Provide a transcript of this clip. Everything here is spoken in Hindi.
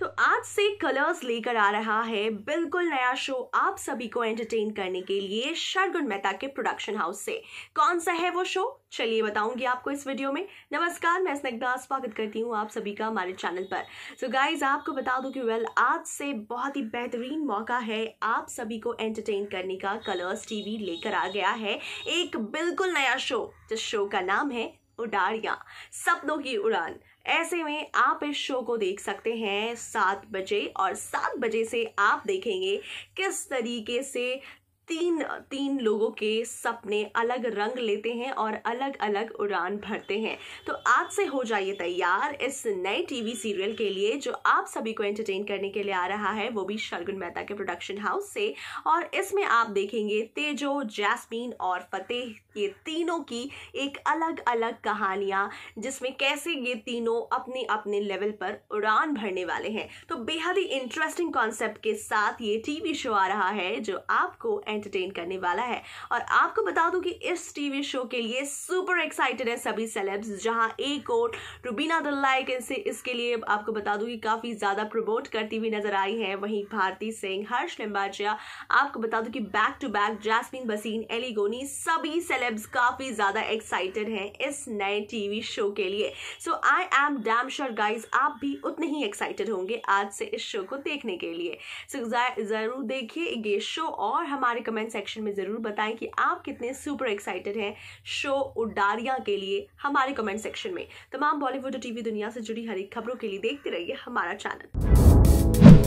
तो आज से कलर्स लेकर आ रहा है बिल्कुल नया शो आप सभी को एंटरटेन करने के लिए शरगुन मेहता के प्रोडक्शन हाउस से कौन सा है वो शो चलिए बताऊंगी आपको इस वीडियो में नमस्कार मैं स्नेग्धा स्वागत करती हूँ आप सभी का हमारे चैनल पर सो so गाइज आपको बता दूं कि वेल well, आज से बहुत ही बेहतरीन मौका है आप सभी को एंटरटेन करने का कलर्स टीवी लेकर आ गया है एक बिल्कुल नया शो जिस शो का नाम है उडारिया सपनों की उड़ान ऐसे में आप इस शो को देख सकते हैं सात बजे और सात बजे से आप देखेंगे किस तरीके से तीन तीन लोगों के सपने अलग रंग लेते हैं और अलग अलग उड़ान भरते हैं तो आज से हो जाइए तैयार इस नए टीवी सीरियल के लिए जो आप सभी को एंटरटेन करने के लिए आ रहा है वो भी शर्गुन मेहता के प्रोडक्शन हाउस से और इसमें आप देखेंगे तेजो जैस्मीन और फतेह ये तीनों की एक अलग अलग कहानियाँ जिसमें कैसे ये तीनों अपने अपने लेवल पर उड़ान भरने वाले हैं तो बेहद ही इंटरेस्टिंग कॉन्सेप्ट के साथ ये टी शो आ रहा है जो आपको एंटरटेन करने वाला है और आपको बता दूं कि इस टीवी शो के लिए सुपर एक्साइटेड है सभी सेलेब्स जहां एक और रूबीना दल्लाइक से इसके लिए आपको बता दूं कि काफ़ी ज़्यादा प्रमोट करती हुई नजर आई है वहीं भारती सिंह हर्ष लिम्बाजिया आपको बता दूं कि बैक टू बैक जैस्मिन बसीन एलिगोनी सभी सेलेब्स काफ़ी ज़्यादा एक्साइटेड हैं इस नए टीवी शो के लिए so I am damn sure guys आप भी उतने ही एक्साइटेड होंगे आज से इस शो को देखने के लिए सो so, ज़रूर देखिए ये शो और हमारे कमेंट सेक्शन में ज़रूर बताएं कि आप कितने सुपर एक्साइटेड हैं शो उडारिया के लिए हमारे कमेंट सेक्शन में तमाम बॉलीवुड और टीवी दुनिया से जुड़ी हर एक खबरों के लिए देखते रहिए हमारा चैनल